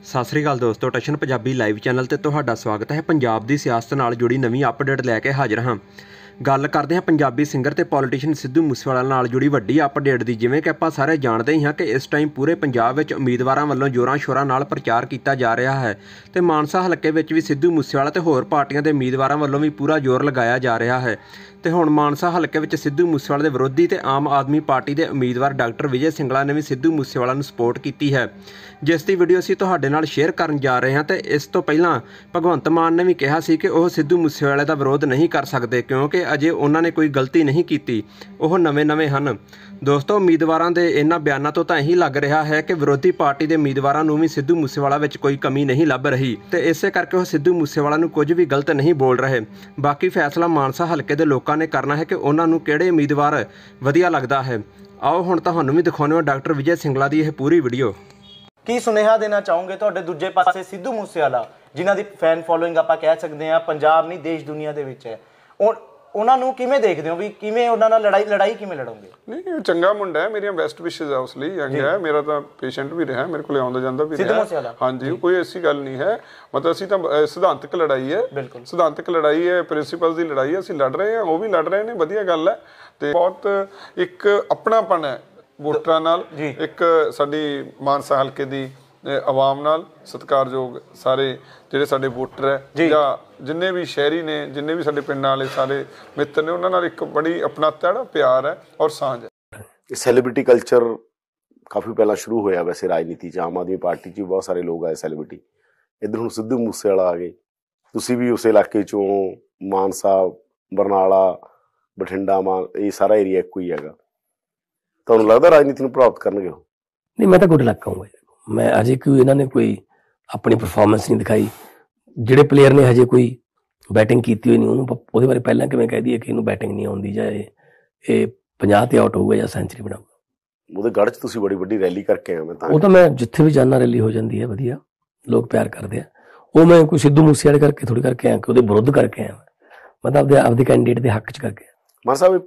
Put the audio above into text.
ਸਤਿ ਸ੍ਰੀ ਅਕਾਲ ਦੋਸਤੋ ਟਸ਼ਨ Punjabi live channel ਤੇ ਤੁਹਾਡਾ ਸਵਾਗਤ ਹੈ ਪੰਜਾਬ ਦੀ ਸਿਆਸਤ ਨਾਲ ਜੁੜੀ ਨਵੀਂ ਅਪਡੇਟ ਲੈ ਕੇ ਹਾਜ਼ਰ ਹਾਂ ਗੱਲ ਕਰਦੇ ਹਾਂ ਪੰਜਾਬੀ ਸਿੰਗਰ ਤੇ ਪੋਲੀਟਿਸ਼ੀਅਨ ਸਿੱਧੂ ਮੂਸੇਵਾਲਾ ਨਾਲ ਜੁੜੀ ਵੱਡੀ ਅਪਡੇਟ ਦੀ ਜਿਵੇਂ ਕਿ ਆਪਾਂ ਸਾਰੇ ਜਾਣਦੇ ਹੀ ਹਾਂ ਕਿ ਇਸ ਟਾਈਮ ਪੂਰੇ ਪੰਜਾਬ ਵਿੱਚ ਉਮੀਦਵਾਰਾਂ ਵੱਲੋਂ ਜ਼ੋਰਾਂ ਸ਼ੋਰਾਂ ਨਾਲ ਪ੍ਰਚਾਰ ਕੀਤਾ ਜਾ ਰਿਹਾ ਹੈ ਤੇ ਮਾਨਸਾ ਹਲਕੇ ਵਿੱਚ ਵੀ ਸਿੱਧੂ ਮੂਸੇਵਾਲਾ ਤੇ ਹੋਰ ਪਾਰਟੀਆਂ ਦੇ ਉਮੀਦਵਾਰਾਂ ਵੱਲੋਂ ਵੀ ਪੂਰਾ ਜ਼ੋਰ ਲਗਾਇਆ ਜਾ ਰਿਹਾ ਹੈ ਤੇ ਹੁਣ ਮਾਨਸਾ ਹਲਕੇ ਵਿੱਚ ਸਿੱਧੂ ਮੂਸੇਵਾਲਾ ਦੇ ਵਿਰੋਧੀ ਤੇ ਆਮ ਆਦਮੀ ਪਾਰਟੀ ਦੇ ਉਮੀਦਵਾਰ ਡਾਕਟਰ ਵਿਜੇ ਸਿੰਗਲਾ ਨੇ ਵੀ ਸਿੱਧੂ ਮੂਸੇਵਾਲਾ ਨੂੰ ਸਪੋਰਟ ਕੀਤੀ ਹੈ ਜਿਸ ਦੀ ਵੀਡੀਓ ਅਸੀਂ ਤੁਹਾਡੇ ਨਾਲ ਸ਼ੇਅਰ ਕਰਨ ਜਾ ਰਹੇ ਹਾਂ ਤੇ ਇਸ ਤੋਂ ਪਹਿਲਾਂ ਭਗਵੰਤ ਮਾਨ ਨੇ ਵੀ ਕਿਹਾ ਸੀ ਕਿ ਉਹ ਸਿੱਧੂ ਮੂਸੇਵਾਲੇ ਦਾ ਵਿਰੋਧ ਨਹੀਂ ਕਰ ਸਕਦੇ ਕਿਉਂਕਿ ਅਜੇ ਉਹਨਾਂ ਨੇ ਕੋਈ ਗਲਤੀ ਨਹੀਂ ਕੀਤੀ ਉਹ ਨਵੇਂ-ਨਵੇਂ ਹਨ ਦੋਸਤੋ ਉਮੀਦਵਾਰਾਂ ਦੇ ਇਹਨਾਂ ਬਿਆਨਾਂ ਤੋਂ ਤਾਂ ਇਹੀ ਲੱਗ ਰਿਹਾ ਹੈ ਕਿ ਵਿਰੋਧੀ ਪਾਰਟੀ ਦੇ ਉਮੀਦਵਾਰਾਂ ਨੂੰ ਵੀ ਸਿੱਧੂ ਮੂਸੇਵਾਲਾ ਵਿੱਚ ਕੋਈ ਕਮੀ ਨਹੀਂ ਲੱਭ ਰਹੀ ਤੇ ਇਸੇ ਕਰਕੇ ਉਹ ਸਿੱਧੂ ਮੂਸੇਵਾਲਾ ਨੂੰ ਕੁਝ ਵੀ ਗਲਤ ਨਹੀਂ ਬੋਲ ਰਹੇ ਬਾਕੀ ਫੈਸਲਾ ਮਾਨਸਾ ਹਲਕੇ ਦੇ ਲੋਕਾਂ ਵੋਟਰਾਂ ਨੇ ਕਰਨਾ ਹੈ ਕਿ ਉਹਨਾਂ ਨੂੰ ਕਿਹੜੇ ਉਮੀਦਵਾਰ ਵਧੀਆ ਲੱਗਦਾ ਹੈ ਆਓ ਹੁਣ ਤੁਹਾਨੂੰ ਵੀ ਦਿਖਾਉਂਦੇ ਹਾਂ ਡਾਕਟਰ ਵਿਜੇ ਸਿੰਗਲਾ ਦੀ ਇਹ ਪੂਰੀ ਵੀਡੀਓ ਕੀ ਸੁਨੇਹਾ ਦੇਣਾ ਚਾਹੋਗੇ ਤੁਹਾਡੇ ਦੂਜੇ ਪਾਸੇ ਸਿੱਧੂ ਮੂਸੇਵਾਲਾ ਜਿਨ੍ਹਾਂ ਦੀ ਫੈਨ ਫੋਲੋਇੰਗ ਆਪਾਂ ਕਹਿ ਸਕਦੇ ਹਾਂ ਪੰਜਾਬ ਨਹੀਂ ਦੇਸ਼ ਦੁਨੀਆ ਦੇ ਵਿੱਚ ਹੈ ਉਹ ਉਹਨਾਂ ਨੂੰ ਕਿਵੇਂ ਦੇਖਦੇ ਹੋ ਵੀ ਕਿਵੇਂ ਉਹਨਾਂ ਨਾਲ ਲੜਾਈ ਲੜਾਈ ਕਿਵੇਂ ਲੜੋਗੇ ਨਹੀਂ ਉਹ ਚੰਗਾ ਮੁੰਡਾ ਹੈ ਮੇਰੀਆਂ ਬੈਸਟ ਵਿਸ਼ੇਸ ਆ ਉਸ ਲਈ ਯੰਗ ਹੈ ਮੇਰਾ ਤਾਂ ਪੇਸ਼ੈਂਟ ਵੀ ਰਿਹਾ ਮੇਰੇ ਕੋਲ ਆਉਂਦਾ ਜਾਂਦਾ ਵੀ ਰਿਹਾ ਹਾਂਜੀ ਕੋਈ ਐਸੀ ਗੱਲ ਨਹੀਂ ਹੈ ਮਤਲਬ ਅਸੀਂ ਤਾਂ ਸਿਧਾਂਤਕ ਲੜਾਈ ਹੈ ਸਿਧਾਂਤਕ ਲੜਾਈ ਹੈ ਪ੍ਰਿੰਸੀਪਲ ਦੀ ਲੜਾਈ ਹੈ ਅਸੀਂ ਲੜ ਰਹੇ ਹਾਂ ਉਹ ਵੀ ਲੜ ਰਹੇ ਨੇ ਵਧੀਆ ਗੱਲ ਹੈ ਤੇ ਬਹੁਤ ਇੱਕ ਆਪਣਾਪਨ ਹੈ ਵੋਟਰਾਂ ਨਾਲ ਇੱਕ ਸਾਡੀ ਮਾਨਸਾ ਹਲਕੇ ਦੀ ਆਵਾਮ ਨਾਲ ਸਤਿਕਾਰਯੋਗ ਸਾਰੇ ਜਿਹੜੇ ਸਾਡੇ ਵੋਟਰ ਹੈ ਜਾਂ ਜਿੰਨੇ ਵੀ ਸ਼ਹਿਰੀ ਨੇ ਜਿੰਨੇ ਵੀ ਸਾਡੇ ਪਿੰਡਾਂ ਵਾਲੇ ਸਾਰੇ ਮਿੱਤਰ ਨੇ ਉਹਨਾਂ ਨਾਲ ਇੱਕ ਬੜੀ ਅਪਣਾਤਾ ਜਿਹੜਾ ਪਿਆਰ ਹੈ ਔਰ ਸਾਂਝ ਹੈ ਇਹ ਸੈਲੀਬ੍ਰਿਟੀ ਕਲਚਰ ਕਾਫੀ ਪਹਿਲਾਂ ਸ਼ੁਰੂ ਹੋਇਆ ਵੈਸੇ ਰਾਜਨੀਤੀ ਚ ਆਮ ਆਦਮੀ ਪਾਰਟੀ ਚ ਬਹੁਤ ਸਾਰੇ ਲੋਕ ਆਏ ਸੈਲੀਬ੍ਰਿਟੀ ਇਧਰ ਹੁਣ ਸਿੱਧੂ ਮੂਸੇ ਵਾਲਾ ਆ ਗਏ ਤੁਸੀਂ ਵੀ ਉਸੇ ਇਲਾਕੇ ਚੋਂ ਮਾਨਸਾ ਬਰਨਾਲਾ ਬਠਿੰਡਾ ਮਾਨ ਇਹ ਸਾਰਾ ਏਰੀਆ ਇੱਕੋ ਹੀ ਹੈਗਾ ਤੁਹਾਨੂੰ ਲੱਗਦਾ ਰਾਜਨੀਤੀ ਨੂੰ ਪ੍ਰਭਾਵਿਤ ਕਰਨਗੇ ਨਹੀਂ ਮੈਂ ਤਾਂ ਗੁੱਡ ਲੱਕ ਕਹੂੰਗਾ ਮੈਂ ਅਜੇ ਕਿਉਂ ਇਹਨਾਂ ਨੇ ਕੋਈ ਆਪਣੀ ਪਰਫਾਰਮੈਂਸ ਨਹੀਂ ਦਿਖਾਈ ਜਿਹੜੇ ਪਲੇਅਰ ਨੇ ਹਜੇ ਕੋਈ ਬੈਟਿੰਗ ਕੀਤੀ ਹੋਈ ਨਹੀਂ ਉਹਨੂੰ ਉਹਦੇ ਬਾਰੇ ਪਹਿਲਾਂ ਕਿਵੇਂ ਕਹਿ ਦਈਏ ਕਿ ਇਹਨੂੰ ਬੈਟਿੰਗ ਨਹੀਂ ਆਉਂਦੀ ਜਾਂ ਇਹ 50 ਤੇ ਆਊਟ ਹੋਊਗਾ ਜਾਂ ਸੈਂਚਰੀ ਬਣਾਊਗਾ ਉਹਦੇ ਗੜ ਚ ਤੁਸੀਂ ਬੜੀ ਵੱਡੀ ਰੈਲੀ ਕਰਕੇ ਆਏ ਮੈਂ ਤਾਂ ਉਹ ਤਾਂ ਮੈਂ ਜਿੱਥੇ ਵੀ ਜਾਣਾ ਰੈਲੀ ਹੋ ਜਾਂਦੀ ਹੈ ਵਧੀਆ ਲੋਕ ਪਿਆਰ ਕਰਦੇ ਆ ਉਹ ਮੈਂ ਕੋਈ ਸਿੱਧੂ ਮੂਸੇ ਵਾਲੇ ਕਰਕੇ ਥੋੜੀ ਕਰਕੇ ਆਇਆ ਕਿ ਉਹਦੇ ਵਿਰੁੱਧ ਕਰਕੇ ਆਇਆ ਮੈਂ ਤਾਂ ਆਪਦੇ ਆਪਦੇ ਕੈਂਡੀਡੇਟ ਦੇ ਹੱਕ ਚ ਕਰਕੇ ਮਾਨ ਸਾਹਿਬ